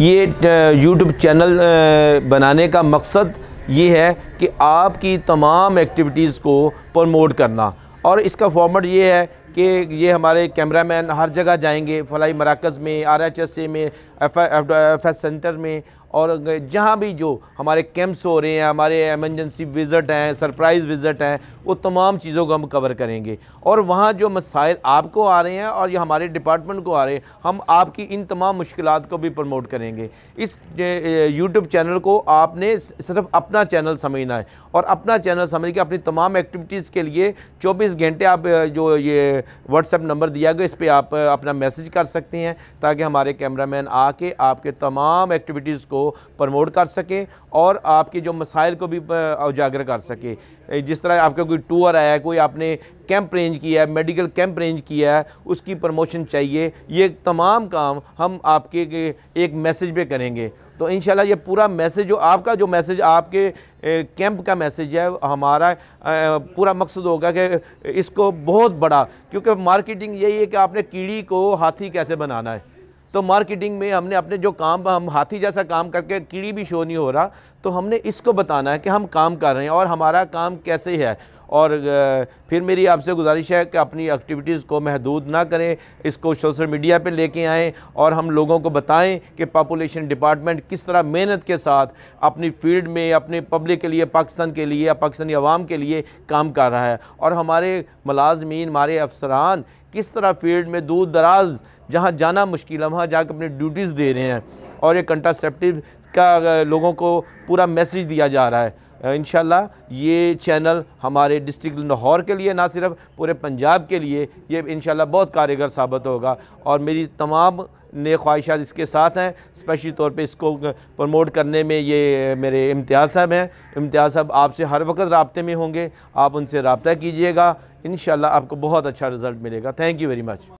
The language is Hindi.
ये यूट्यूब चैनल बनाने का मकसद ये है कि आपकी तमाम एक्टिविटीज़ को प्रमोट करना और इसका फॉर्मेट ये है कि ये हमारे कैमरा मैन हर जगह जाएंगे फलाई मराकज़ में आर एच एस ए में एफ एफ एस सेंटर में और जहाँ भी जो हमारे कैंप्स हो रहे हैं हमारे एमरजेंसी विज़िट हैं सरप्राइज़ विज़िट हैं वो तमाम चीज़ों को हम कवर करेंगे और वहाँ जो मसाइल आपको आ रहे हैं और ये हमारे डिपार्टमेंट को आ रहे हैं हम आपकी इन तमाम मुश्किल को भी प्रमोट करेंगे इस यूट्यूब चैनल को आपने सिर्फ अपना चैनल समझना है और अपना चैनल समझ के अपनी तमाम एक्टिविटीज़ के लिए चौबीस घंटे आप जो ये व्हाट्सएप नंबर दिया गया इस पर आप अपना मैसेज कर सकते हैं ताकि हमारे कैमरामैन आके आपके तमाम एक्टिविटीज़ को प्रमोट कर सके और आपके जो मसाइल को भी उजागर कर सके जिस तरह आपका कोई टूर आया कोई आपने कैंप रेंज किया है मेडिकल कैंप रेंज किया है उसकी प्रमोशन चाहिए ये तमाम काम हम आपके एक मैसेज पे करेंगे तो इन ये पूरा मैसेज जो आपका जो मैसेज आपके कैंप का मैसेज है हमारा पूरा मकसद होगा कि इसको बहुत बड़ा क्योंकि मार्केटिंग यही है कि आपने कीड़ी को हाथी कैसे बनाना है तो मार्केटिंग में हमने अपने जो काम हम हाथी जैसा काम करके कीड़ी भी शो नहीं हो रहा तो हमने इसको बताना है कि हम काम कर रहे हैं और हमारा काम कैसे है और फिर मेरी आपसे गुजारिश है कि अपनी एक्टिविटीज़ को महदूद ना करें इसको सोशल मीडिया पे लेके आएँ और हम लोगों को बताएं कि पापुलेशन डिपार्टमेंट किस तरह मेहनत के साथ अपनी फील्ड में अपने पब्लिक के लिए पाकिस्तान के लिए या पाकिस्तानी आवाम के लिए काम कर रहा है और हमारे मलाजमीन हमारे अफसरान किस तरह फील्ड में दूर दराज जहाँ जाना मुश्किल है वहाँ जाकर अपनी ड्यूटीज़ दे रहे हैं और ये कंट्रासेप्टिव का लोगों को पूरा मैसेज दिया जा रहा है इन ये चैनल हमारे डिस्ट्रिक्ट लाहौर के लिए ना सिर्फ पूरे पंजाब के लिए ये इन बहुत कारगर साबित होगा और मेरी तमाम नए ख्वाहिशात इसके साथ हैं स्पेशली तौर पे इसको प्रमोट करने में ये मेरे इम्तियाज़ साहब हैं इम्तियाज़ साहब आपसे हर वक्त रबते में होंगे आप उनसे रबता कीजिएगा इन आपको बहुत अच्छा रिज़ल्ट मिलेगा थैंक यू वेरी मच